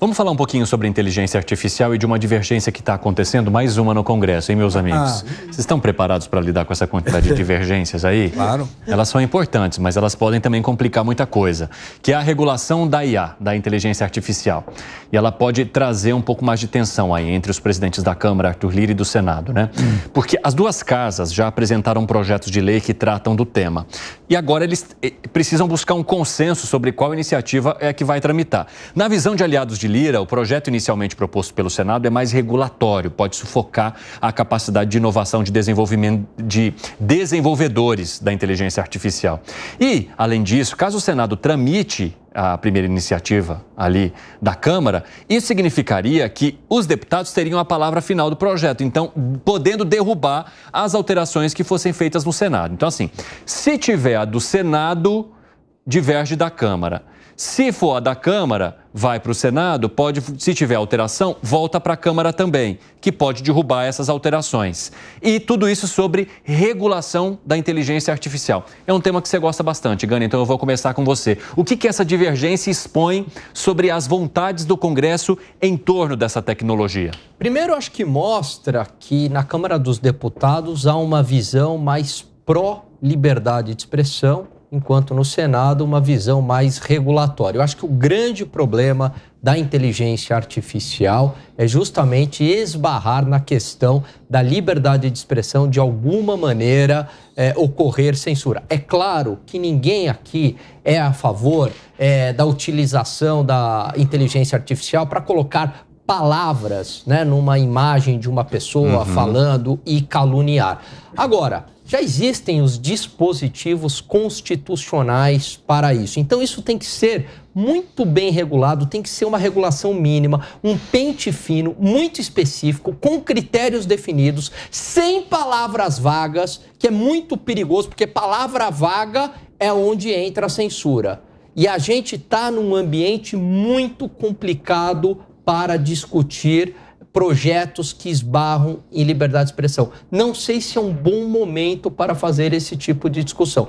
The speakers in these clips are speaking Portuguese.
Vamos falar um pouquinho sobre inteligência artificial e de uma divergência que está acontecendo, mais uma no Congresso, hein, meus ah. amigos? Ah. Vocês estão preparados para lidar com essa quantidade de divergências aí? Claro. Elas são importantes, mas elas podem também complicar muita coisa, que é a regulação da IA, da inteligência artificial. E ela pode trazer um pouco mais de tensão aí entre os presidentes da Câmara, Arthur Lira, e do Senado, né? Hum. Porque as duas casas já apresentaram projetos de lei que tratam do tema. E agora eles eh, precisam buscar um consenso sobre qual iniciativa é que vai tramitar. Na visão de aliados de Lira, o projeto inicialmente proposto pelo Senado é mais regulatório, pode sufocar a capacidade de inovação de, desenvolvimento, de desenvolvedores da inteligência artificial. E, além disso, caso o Senado tramite a primeira iniciativa ali da Câmara, isso significaria que os deputados teriam a palavra final do projeto, então podendo derrubar as alterações que fossem feitas no Senado. Então, assim, se tiver a do Senado, diverge da Câmara. Se for da Câmara, vai para o Senado, pode, se tiver alteração, volta para a Câmara também, que pode derrubar essas alterações. E tudo isso sobre regulação da inteligência artificial. É um tema que você gosta bastante, Gana, então eu vou começar com você. O que, que essa divergência expõe sobre as vontades do Congresso em torno dessa tecnologia? Primeiro, acho que mostra que na Câmara dos Deputados há uma visão mais pró-liberdade de expressão enquanto no Senado uma visão mais regulatória. Eu acho que o grande problema da inteligência artificial é justamente esbarrar na questão da liberdade de expressão de alguma maneira é, ocorrer censura. É claro que ninguém aqui é a favor é, da utilização da inteligência artificial para colocar palavras né, numa imagem de uma pessoa uhum. falando e caluniar. Agora já existem os dispositivos constitucionais para isso. Então, isso tem que ser muito bem regulado, tem que ser uma regulação mínima, um pente fino, muito específico, com critérios definidos, sem palavras vagas, que é muito perigoso, porque palavra vaga é onde entra a censura. E a gente está num ambiente muito complicado para discutir projetos que esbarram em liberdade de expressão. Não sei se é um bom momento para fazer esse tipo de discussão.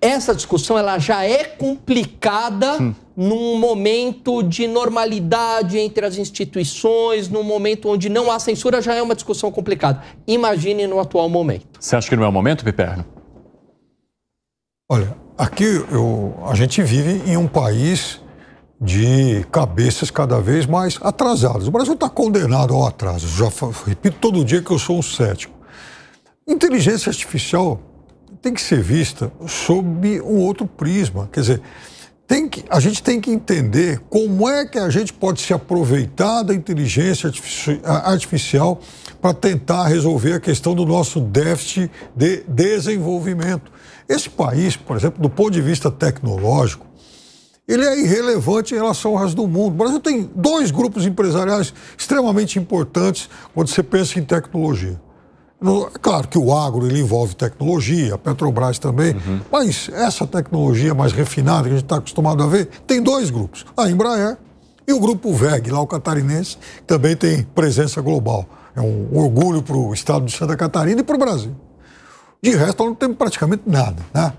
Essa discussão ela já é complicada Sim. Hum. num momento de normalidade entre as instituições, num momento onde não há censura, já é uma discussão complicada. Imagine no atual momento. Você acha que não é o momento, Piperno? Olha, aqui eu, a gente vive em um país de cabeças cada vez mais atrasadas. O Brasil está condenado ao atraso. Já repito todo dia que eu sou um cético. Inteligência artificial tem que ser vista sob um outro prisma. Quer dizer, tem que, a gente tem que entender como é que a gente pode se aproveitar da inteligência artificial para tentar resolver a questão do nosso déficit de desenvolvimento. Esse país, por exemplo, do ponto de vista tecnológico, ele é irrelevante em relação ao resto do mundo. O Brasil tem dois grupos empresariais extremamente importantes quando você pensa em tecnologia. É claro que o agro ele envolve tecnologia, a Petrobras também, uhum. mas essa tecnologia mais refinada que a gente está acostumado a ver tem dois grupos: a Embraer e o grupo VEG, lá o catarinense, que também tem presença global. É um orgulho para o estado de Santa Catarina e para o Brasil. De resto, nós não temos praticamente nada. Né?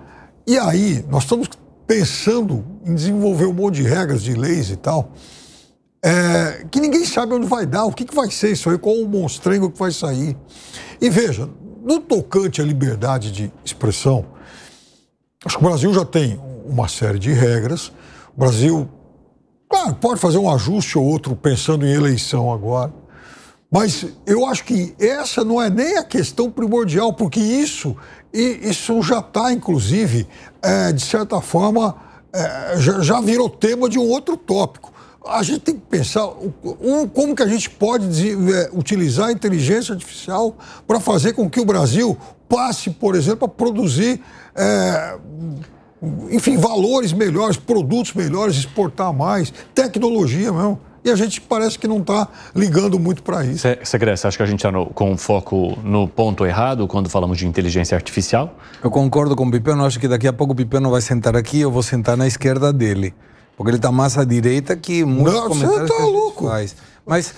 E aí, nós estamos pensando em desenvolver um monte de regras, de leis e tal, é, que ninguém sabe onde vai dar, o que, que vai ser isso aí, qual o monstrengo que vai sair. E veja, no tocante à liberdade de expressão, acho que o Brasil já tem uma série de regras. O Brasil, claro, pode fazer um ajuste ou outro pensando em eleição agora. Mas eu acho que essa não é nem a questão primordial, porque isso e isso já está, inclusive, é, de certa forma, é, já, já, virou tema de um outro tópico. A gente tem que pensar um, como que a gente pode é, utilizar a inteligência artificial para fazer com que o Brasil passe, por exemplo, a produzir, é, enfim, valores melhores, produtos melhores, exportar mais, tecnologia mesmo. E a gente parece que não está ligando muito para isso. Segre, você acha que a gente está com foco no ponto errado quando falamos de inteligência artificial? Eu concordo com o Pipeno. Acho que daqui a pouco o Pipeno vai sentar aqui eu vou sentar na esquerda dele. Porque ele está mais à direita que muitos não, comentários você tá que louco. faz. Mas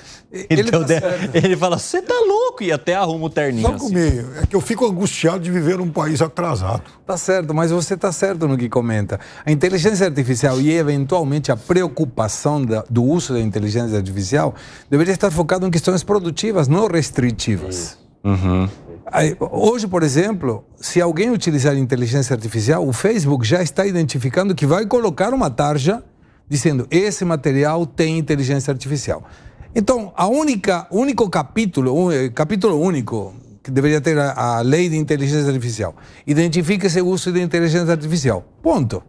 ele, então, tá né, ele fala, você tá louco, e até arruma o terninho. Sabe assim. comigo? É que eu fico angustiado de viver num país atrasado. Tá certo, mas você tá certo no que comenta. A inteligência artificial e, eventualmente, a preocupação da, do uso da inteligência artificial deveria estar focado em questões produtivas, não restritivas. Uhum. Hoje, por exemplo, se alguém utilizar inteligência artificial, o Facebook já está identificando que vai colocar uma tarja dizendo esse material tem inteligência artificial. Então, a única, único capítulo, um, eh, capítulo único que deveria ter a, a lei de inteligência artificial. Identifique-se o uso de inteligência artificial. Ponto.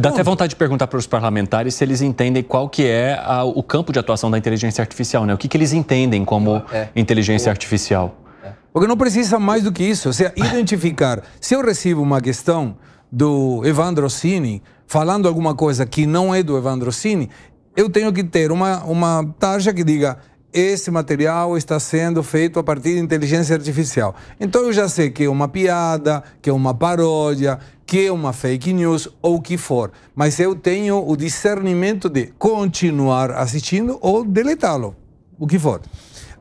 Dá até vontade de perguntar para os parlamentares se eles entendem qual que é a, o campo de atuação da inteligência artificial, né? O que, que eles entendem como é. é. inteligência é. artificial. É. Porque não precisa mais do que isso. Ou seja, identificar. se eu recebo uma questão do Evandro Cini falando alguma coisa que não é do Evandro Cini, eu tenho que ter uma, uma taxa que diga esse material está sendo feito a partir de inteligência artificial. Então eu já sei que é uma piada, que é uma paródia, que é uma fake news ou o que for. Mas eu tenho o discernimento de continuar assistindo ou deletá-lo, o que for.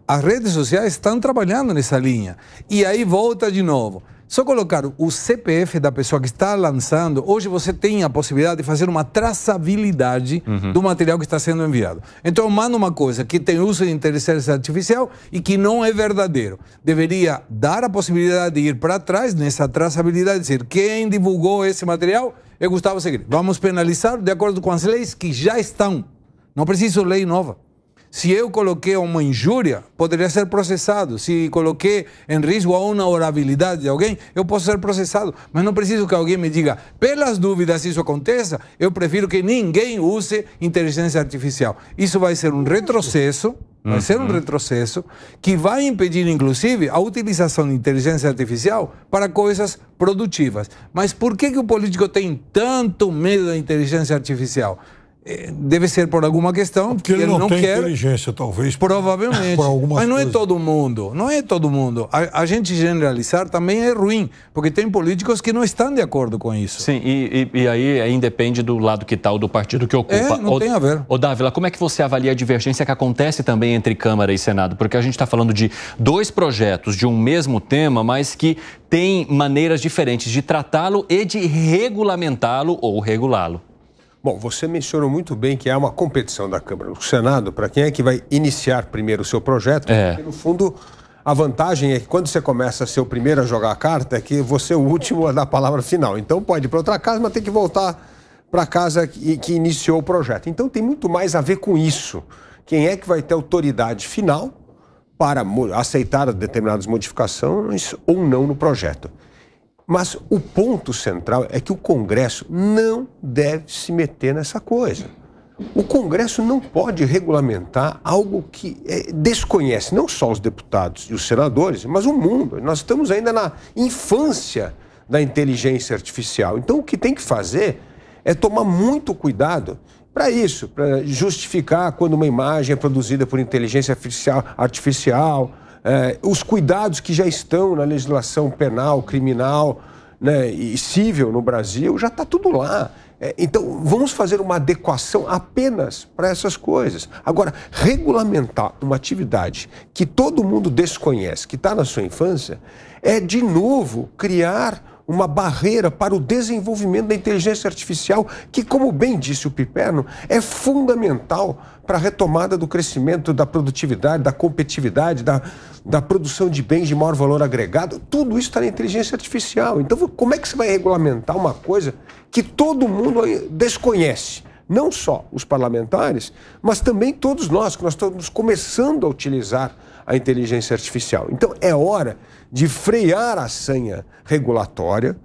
As redes sociais estão trabalhando nessa linha. E aí volta de novo. Só colocar o CPF da pessoa que está lançando, hoje você tem a possibilidade de fazer uma traçabilidade uhum. do material que está sendo enviado. Então, manda uma coisa que tem uso de inteligência artificial e que não é verdadeiro. Deveria dar a possibilidade de ir para trás nessa traçabilidade e dizer quem divulgou esse material é Gustavo Segre. Vamos penalizar de acordo com as leis que já estão. Não preciso lei nova. Se eu coloquei uma injúria, poderia ser processado. Se coloquei em risco a honorabilidade de alguém, eu posso ser processado. Mas não preciso que alguém me diga, pelas dúvidas, isso aconteça, eu prefiro que ninguém use inteligência artificial. Isso vai ser um retrocesso. Vai ser um uhum. retrocesso que vai impedir, inclusive, a utilização de inteligência artificial para coisas produtivas. Mas por que, que o político tem tanto medo da inteligência artificial? É, deve ser por alguma questão Porque que ele, ele não, não, tem quer. inteligência, talvez. Provavelmente. Mas não é coisas. é todo mundo. Não é todo mundo. A, a, gente generalizar também é ruim, porque tem políticos que não estão de acordo com isso. Sim, e, e, e aí, é depende do lado que tal, tá, do partido que ocupa. É, não o, tem a ver. Ô, Dávila, como é que você avalia a divergência que acontece também entre Câmara e Senado? Porque a gente está falando de dois projetos de um mesmo tema, mas que têm maneiras diferentes de tratá-lo e de regulamentá-lo ou regulá-lo. Bom, você mencionou muito bem que há uma competição da Câmara do Senado para quem é que vai iniciar primeiro o seu projeto, é. porque no fundo a vantagem é que quando você começa a ser o primeiro a jogar a carta, é que você é o último a dar a palavra final. Então pode ir para outra casa, mas tem que voltar para a casa que, que iniciou o projeto. Então tem muito mais a ver com isso. Quem é que vai ter autoridade final para aceitar determinadas modificações ou não no projeto? Mas o ponto central é que o Congresso não deve se meter nessa coisa. O Congresso não pode regulamentar algo que é, desconhece não só os deputados e os senadores, mas o mundo. Nós estamos ainda na infância da inteligência artificial. Então, o que tem que fazer é tomar muito cuidado para isso, para justificar quando uma imagem é produzida por inteligência artificial, artificial é, os cuidados que já estão na legislação penal, criminal né, e civil no Brasil, já está tudo lá. É, então, vamos fazer uma adequação apenas para essas coisas. Agora, regulamentar uma atividade que todo mundo desconhece, que está na sua infância, é de novo criar uma barreira para o desenvolvimento da inteligência artificial, que, como bem disse o Piperno, é fundamental para a retomada do crescimento da produtividade, da competitividade, da, da produção de bens de maior valor agregado. Tudo isso está na inteligência artificial. Então, como é que você vai regulamentar uma coisa que todo mundo desconhece? não só os parlamentares, mas também todos nós, que nós estamos começando a utilizar a inteligência artificial. Então é hora de frear a sanha regulatória,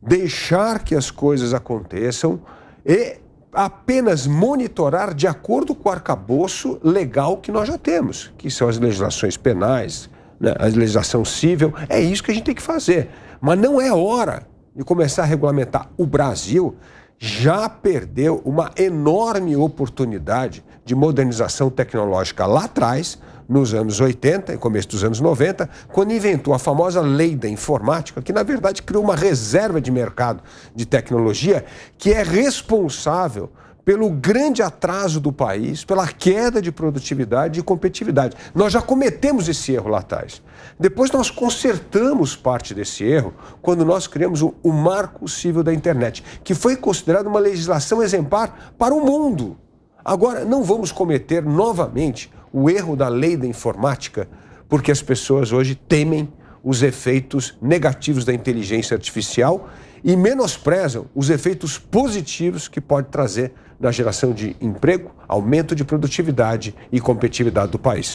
deixar que as coisas aconteçam e apenas monitorar de acordo com o arcabouço legal que nós já temos, que são as legislações penais, né, a legislação civil. É isso que a gente tem que fazer. Mas não é hora de começar a regulamentar o Brasil já perdeu uma enorme oportunidade de modernização tecnológica lá atrás, nos anos 80 e começo dos anos 90, quando inventou a famosa lei da informática, que na verdade criou uma reserva de mercado de tecnologia que é responsável pelo grande atraso do país, pela queda de produtividade e competitividade. Nós já cometemos esse erro lá atrás. Depois nós consertamos parte desse erro quando nós criamos o, o marco civil da internet, que foi considerado uma legislação exemplar para o mundo. Agora, não vamos cometer novamente o erro da lei da informática, porque as pessoas hoje temem os efeitos negativos da inteligência artificial e menosprezam os efeitos positivos que pode trazer na geração de emprego, aumento de produtividade e competitividade do país.